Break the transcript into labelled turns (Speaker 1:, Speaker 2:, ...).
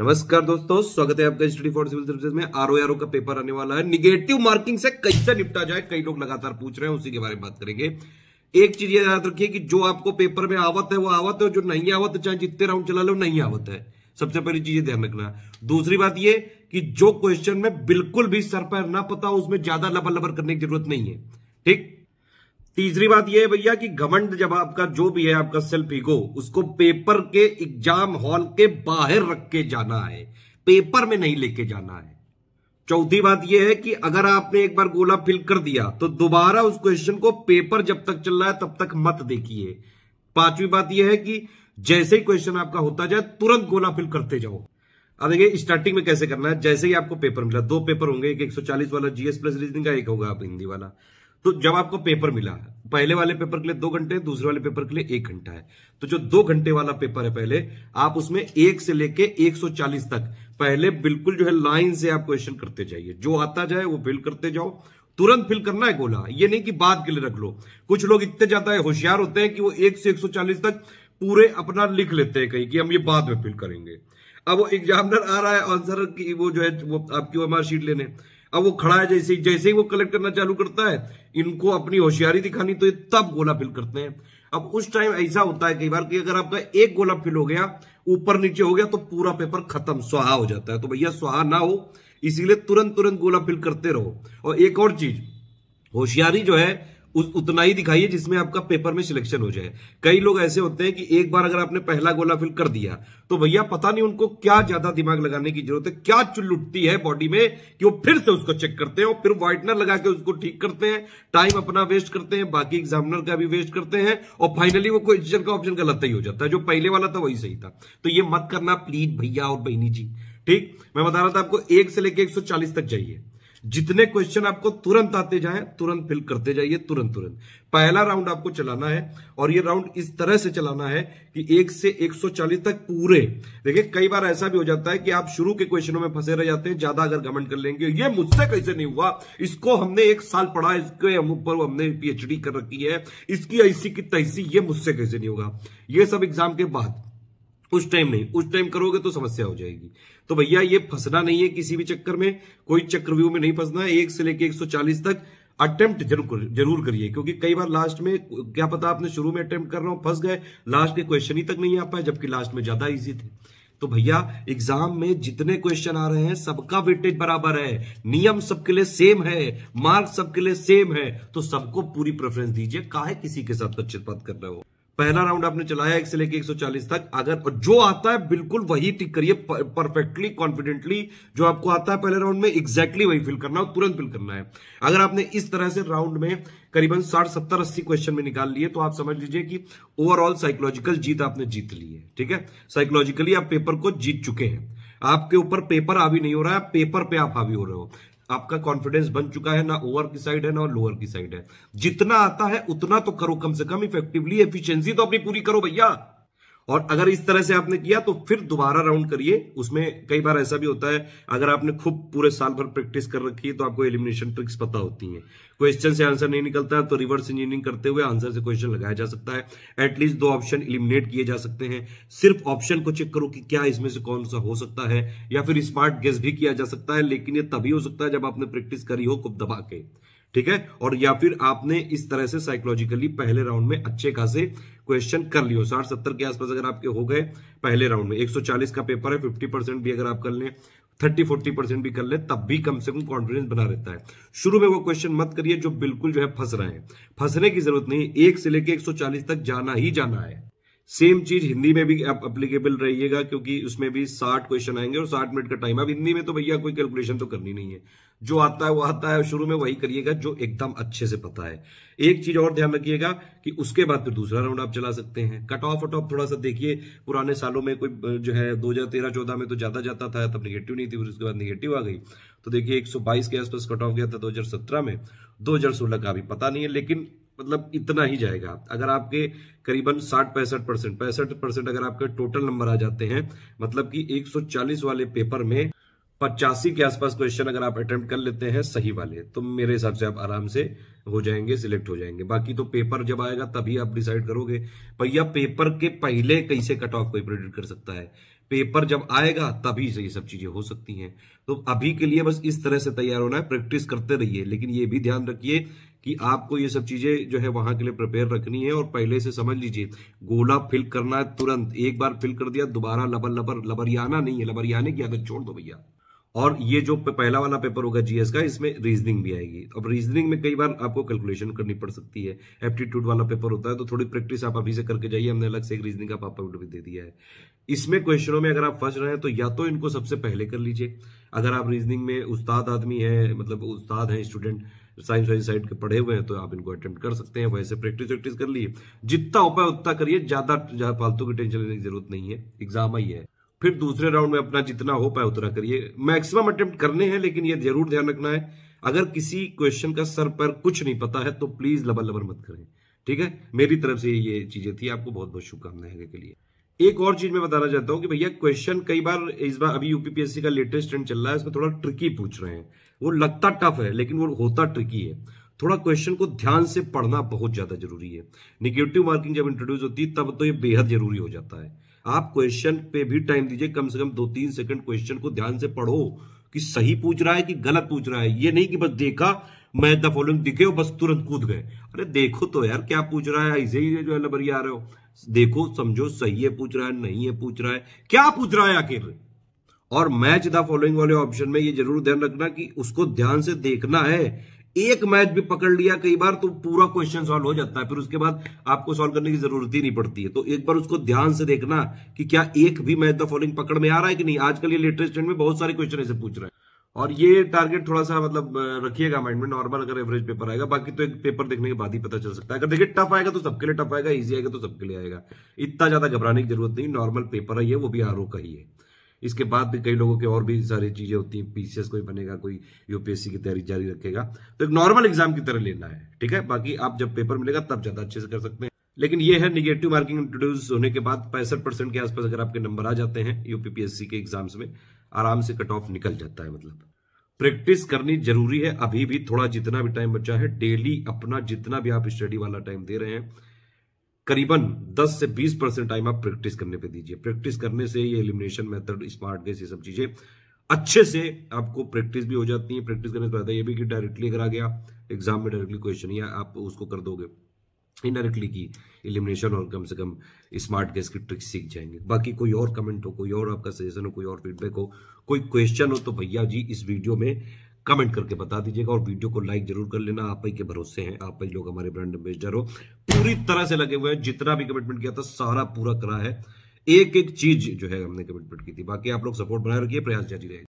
Speaker 1: नमस्कार दोस्तों स्वागत है आपका स्टडी फॉर सिविल सर्विसेज में आरओ आरओ का पेपर आने वाला है निगेटिव मार्किंग से कैसे निपटा जाए कई लोग लगातार पूछ रहे हैं उसी के बारे में बात करेंगे एक चीज ये याद रखिए कि जो आपको पेपर में आवत है वो आवत है जो नहीं आवत है चाहे जितने राउंड चला लो नहीं आवत है सबसे पहली चीज ध्यान रखना दूसरी बात ये कि जो क्वेश्चन में बिल्कुल भी सर पर ना पता उसमें ज्यादा लबर लबर करने की जरूरत नहीं है ठीक तीसरी बात यह है भैया कि घमंड जब आपका जो भी है आपका सेल्फ ईगो उसको पेपर के एग्जाम हॉल के बाहर रख के जाना है पेपर में नहीं लेके जाना है चौथी बात यह है कि अगर आपने एक बार गोला फिल कर दिया तो दोबारा उस क्वेश्चन को पेपर जब तक चल रहा है तब तक मत देखिए पांचवी बात यह है कि जैसे ही क्वेश्चन आपका होता जाए तुरंत गोला फिल करते जाओ अब देखिए स्टार्टिंग में कैसे करना है जैसे ही आपको पेपर मिला दो पेपर होंगे एक 140 वाला जीएस प्लस रीजनिंग का एक होगा आप हिंदी वाला तो जब आपको पेपर मिला पहले वाले पेपर के लिए दो घंटे दूसरे वाले पेपर के लिए एक घंटा है तो जो दो घंटे वाला पेपर है पहले आप उसमें एक से लेके 140 तक पहले बिल्कुल जो है लाइन से आप क्वेश्चन करते जाइए जो आता जाए वो फिल करते जाओ तुरंत फिल करना है गोला ये नहीं कि बाद के लिए रख लो कुछ लोग इतने ज्यादा होशियार होते हैं कि वो एक से चालीस तक पूरे अपना लिख लेते हैं कहीं कि हम ये बाद में फिल करेंगे अब वो एग्जामिनर आ रहा है आंसर की वो जो है वो आपकी ओएमआर शीट लेने अब वो खड़ा है जैसे जैसे ही वो कलेक्ट करना चालू करता है इनको अपनी होशियारी दिखानी तो ये तब गोला फिल करते हैं अब उस टाइम ऐसा होता है कई बार कि अगर आपका एक गोला फिल हो गया ऊपर नीचे हो गया तो पूरा पेपर खत्म स्वाहा हो जाता है तो भैया स्वाहा ना हो इसीलिए तुरंत तुरंत गोला फिल करते रहो और एक और चीज होशियारी जो है उस उतना ही दिखाइए जिसमें आपका पेपर में सिलेक्शन हो जाए कई लोग ऐसे होते हैं कि एक बार अगर आपने पहला गोला फिल कर दिया तो भैया पता नहीं उनको क्या ज्यादा दिमाग लगाने की जरूरत है क्या चुल्लुटती है बॉडी में कि वो फिर से उसको चेक करते हैं और फिर व्हाइटनर लगा के उसको ठीक करते हैं टाइम अपना वेस्ट करते हैं बाकी एग्जामिनर का भी वेस्ट करते हैं और फाइनली वो क्वेश्चन का ऑप्शन गलत ही हो जाता है जो पहले वाला था वही सही था तो ये मत करना प्लीज भैया और बहनी जी ठीक मैं बता रहा था आपको एक से लेकर एक तक जाइए जितने क्वेश्चन आपको तुरंत आते जाए तुरंत फिल करते जाइए तुरंत तुरंत पहला राउंड आपको चलाना है और ये राउंड इस तरह से चलाना है कि एक से 140 तक पूरे देखिए कई बार ऐसा भी हो जाता है कि आप शुरू के क्वेश्चनों में फंसे रह जाते हैं ज्यादा अगर कमेंट कर लेंगे ये मुझसे कैसे नहीं हुआ इसको हमने एक साल पढ़ा इसके ऊपर हमने पीएचडी कर रखी है इसकी ऐसी की तैसी ये मुझसे कैसे नहीं होगा ये सब एग्जाम के बाद उस टाइम नहीं उस टाइम करोगे तो समस्या हो जाएगी तो भैया ये फंसना नहीं है किसी भी चक्कर में कोई चक्रव्यूह में नहीं फंसना है एक से लेके 140 तक अटेम्प्ट जरूर जरूर करिए क्योंकि कई बार लास्ट में क्या पता आपने शुरू में अटेम्प्ट कर रहा हूं फंस गए लास्ट के क्वेश्चन ही तक नहीं आ पाए जबकि लास्ट में ज्यादा इजी थे तो भैया एग्जाम में जितने क्वेश्चन आ रहे हैं सबका वेटेज बराबर है नियम सबके लिए सेम है मार्क सबके लिए सेम है तो सबको पूरी प्रेफरेंस दीजिए काहे किसी के साथ अच्छे तो बात कर रहे हो पहला राउंड आपने चलाया एक से लेके 140 तक अगर और जो आता है बिल्कुल वही टिक करिए परफेक्टली कॉन्फिडेंटली जो आपको आता है पहले राउंड में एग्जैक्टली exactly वही फिल करना है तुरंत फिल करना है अगर आपने इस तरह से राउंड में करीबन साठ सत्तर अस्सी क्वेश्चन में निकाल लिए तो आप समझ लीजिए कि ओवरऑल साइकोलॉजिकल जीत आपने जीत ली है ठीक है साइकोलॉजिकली आप पेपर को जीत चुके हैं आपके ऊपर पेपर हावी नहीं हो रहा है पेपर पे आप हावी हो रहे हो आपका कॉन्फिडेंस बन चुका है ना ओवर की साइड है ना लोअर की साइड है जितना आता है उतना तो करो कम से कम इफेक्टिवली एफिशिएंसी तो अपनी पूरी करो भैया और अगर इस तरह से आपने किया तो फिर दोबारा राउंड करिए उसमें कई बार ऐसा भी होता है अगर आपने खूब पूरे साल भर प्रैक्टिस कर रखी है तो आपको एलिमिनेशन ट्रिक्स पता होती हैं क्वेश्चन से आंसर नहीं निकलता है तो रिवर्स इंजीनियरिंग करते हुए आंसर से क्वेश्चन लगाया जा सकता है एटलीस्ट दो ऑप्शन इलिमिनेट किए जा सकते हैं सिर्फ ऑप्शन को चेक करो कि क्या इसमें से कौन सा हो सकता है या फिर स्मार्ट गेस भी किया जा सकता है लेकिन ये तभी हो सकता है जब आपने प्रैक्टिस करी हो खूब दबा के ठीक है और या फिर आपने इस तरह से साइकोलॉजिकली पहले राउंड में अच्छे खासे क्वेश्चन कर लियो साठ सत्तर के आसपास अगर आपके हो गए पहले राउंड में 140 का पेपर है 50 परसेंट भी अगर आप कर लें थर्टी फोर्टी परसेंट भी कर ले तब भी कम से कम कॉन्फिडेंस बना रहता है शुरू में वो क्वेश्चन मत करिए जो बिल्कुल जो है फंस रहे हैं फंसने की जरूरत नहीं एक से लेकर एक तक जाना ही जाना है सेम चीज हिंदी में भी अप्लीकेबल रहिएगा क्योंकि उसमें भी साठ क्वेश्चन आएंगे और साठ मिनट का टाइम अब हिंदी में तो भैया कोई कैलकुलेशन तो करनी नहीं है जो आता है वो आता है शुरू में वही करिएगा जो एकदम अच्छे से पता है एक चीज और ध्यान रखिएगा कि उसके बाद फिर दूसरा राउंड आप चला सकते हैं कट ऑफ वट ऑफ थोड़ा सा देखिए पुराने सालों में कोई जो है दो हजार तेरह चौदह में तो ज्यादा जाता था तब निगेटिव नहीं थी फिर उसके बाद निगेटिव आ गई तो देखिए एक के आसपास कट ऑफ गया था दो में दो का भी पता नहीं है लेकिन मतलब इतना ही जाएगा अगर आपके करीबन साठ पैंसठ परसेंट पैंसठ परसेंट अगर आपके टोटल नंबर आ जाते हैं मतलब कि 140 वाले पेपर में पचासी के आसपास क्वेश्चन अगर आप अटेम्प्ट कर लेते हैं सही वाले तो मेरे हिसाब से आप आराम से हो जाएंगे सिलेक्ट हो जाएंगे बाकी तो पेपर जब आएगा तभी आप डिसाइड करोगे भैया पेपर के पहले कैसे कट ऑफ कोई प्रेडिक्ट कर सकता है पेपर जब आएगा तभी से ये सब चीजें हो सकती हैं तो अभी के लिए बस इस तरह से तैयार होना है प्रैक्टिस करते रहिए लेकिन ये भी ध्यान रखिए कि आपको ये सब चीजें जो है वहां के लिए प्रिपेयर रखनी है और पहले से समझ लीजिए गोला फिल करना है तुरंत एक बार फिल कर दिया दोबारा लबर लबर लबरियाना नहीं है लबरियाने की आदत छोड़ दो भैया और ये जो पहला वाला पेपर होगा जीएस का इसमें रीजनिंग भी आएगी अब रीजनिंग में कई बार आपको कैलकुलेशन करनी पड़ सकती है एप्टीट्यूड वाला पेपर होता है तो थोड़ी प्रैक्टिस आप अभी से करके जाइए हमने अलग से एक रीजनिंग का पापा भी दे दिया है इसमें क्वेश्चनों में अगर आप फंस रहे हैं तो या तो इनको सबसे पहले कर लीजिए अगर आप रीजनिंग में उस्ताद आदमी है मतलब उस्ताद हैं स्टूडेंट साइंस वाइंस साइड के पढ़े हुए हैं तो आप इनको अटेम्प्ट कर सकते हैं वैसे प्रैक्टिस वैक्टिस कर लिए जितना हो पाए उतना करिए ज्यादा फालतू की टेंशन लेने की जरूरत नहीं है एग्जाम ही है फिर दूसरे राउंड में अपना जितना हो पाए उतना करिए मैक्सिमम अटेम्प्ट करने हैं लेकिन ये जरूर ध्यान रखना है अगर किसी क्वेश्चन का सर पर कुछ नहीं पता है तो प्लीज लबर लबर मत करें ठीक है मेरी तरफ से ये चीजें थी आपको बहुत बहुत शुभकामनाएं के लिए एक और चीज मैं बताना चाहता हूँ कि भैया क्वेश्चन कई बार इस बार अभी यूपीपीएससी का लेटेस्ट ट्रेंड चल रहा है इसमें थोड़ा ट्रिकी पूछ रहे हैं वो लगता टफ है लेकिन वो होता ट्रिकी है थोड़ा क्वेश्चन को ध्यान से पढ़ना बहुत ज्यादा जरूरी है निगेटिव मार्किंग जब इंट्रोड्यूस होती है तब तो ये बेहद जरूरी हो जाता है आप क्वेश्चन पे भी टाइम दीजिए कम से कम दो तीन सेकंड क्वेश्चन को ध्यान से पढ़ो कि सही पूछ रहा है कि गलत पूछ रहा है ये नहीं कि बस देखा मैच द फॉलोइंग दिखे और बस तुरंत कूद गए अरे देखो तो यार क्या पूछ रहा है ऐसे ही जो है लबरिया आ रहे हो देखो समझो सही है पूछ रहा है नहीं है पूछ रहा है क्या पूछ रहा है आखिर और मैच द फॉलोइंग वाले ऑप्शन में ये जरूर ध्यान रखना कि उसको ध्यान से देखना है एक मैच भी पकड़ लिया कई बार तो पूरा क्वेश्चन सॉल्व हो जाता है फिर उसके बाद आपको सॉल्व करने की जरूरत ही नहीं पड़ती है तो एक बार उसको ध्यान से देखना कि क्या एक भी मैच द फॉलोइंग पकड़ में आ रहा है कि नहीं आजकल ये लेटेस्ट ट्रेंड में बहुत सारे क्वेश्चन ऐसे पूछ रहे हैं और ये टारगेट थोड़ा सा मतलब रखिएगा माइंड में नॉर्मल अगर एवरेज पेपर आएगा बाकी तो एक पेपर देखने के बाद ही पता चल सकता है अगर देखिए टफ आएगा तो सबके लिए टफ आएगा इजी आएगा तो सबके लिए आएगा इतना ज्यादा घबराने की जरूरत नहीं नॉर्मल पेपर है ये वो भी आर का ही है इसके बाद भी कई लोगों के और भी सारी चीज़ें होती हैं पीसीएस कोई बनेगा कोई यूपीएससी की तैयारी जारी रखेगा तो एक नॉर्मल एग्जाम की तरह लेना है ठीक है बाकी आप जब पेपर मिलेगा तब ज़्यादा अच्छे से कर सकते हैं लेकिन ये है निगेटिव मार्किंग इंट्रोड्यूस होने के बाद पैंसठ परसेंट के आसपास अगर आपके नंबर आ जाते हैं यूपीपीएससी के एग्जाम्स में आराम से कट ऑफ निकल जाता है मतलब प्रैक्टिस करनी जरूरी है अभी भी थोड़ा जितना भी टाइम बचा है डेली अपना जितना भी आप स्टडी वाला टाइम दे रहे हैं करीबन 10 से 20 परसेंट टाइम आप प्रैक्टिस करने पे दीजिए प्रैक्टिस करने से ये एलिमिनेशन मेथड स्मार्ट गेस ये सब चीजें अच्छे से आपको प्रैक्टिस भी हो जाती है प्रैक्टिस करने से ये भी कि डायरेक्टली अगर आ गया एग्जाम में डायरेक्टली क्वेश्चन या आप उसको कर दोगे इनडायरेक्टली की इलिमिनेशन और कम से कम स्मार्ट गैस की ट्रिक सीख जाएंगे बाकी कोई और कमेंट हो कोई और आपका सजेशन हो कोई और फीडबैक हो कोई क्वेश्चन हो तो भैया जी इस वीडियो में कमेंट करके बता दीजिएगा और वीडियो को लाइक जरूर कर लेना आप ही के भरोसे हैं आप ही लोग हमारे ब्रांड एम्बेसडर हो पूरी तरह से लगे हुए हैं जितना भी कमिटमेंट किया था सारा पूरा करा है एक एक चीज जो है हमने कमिटमेंट की थी बाकी आप लोग सपोर्ट बनाए रखिए प्रयास जारी रहेगा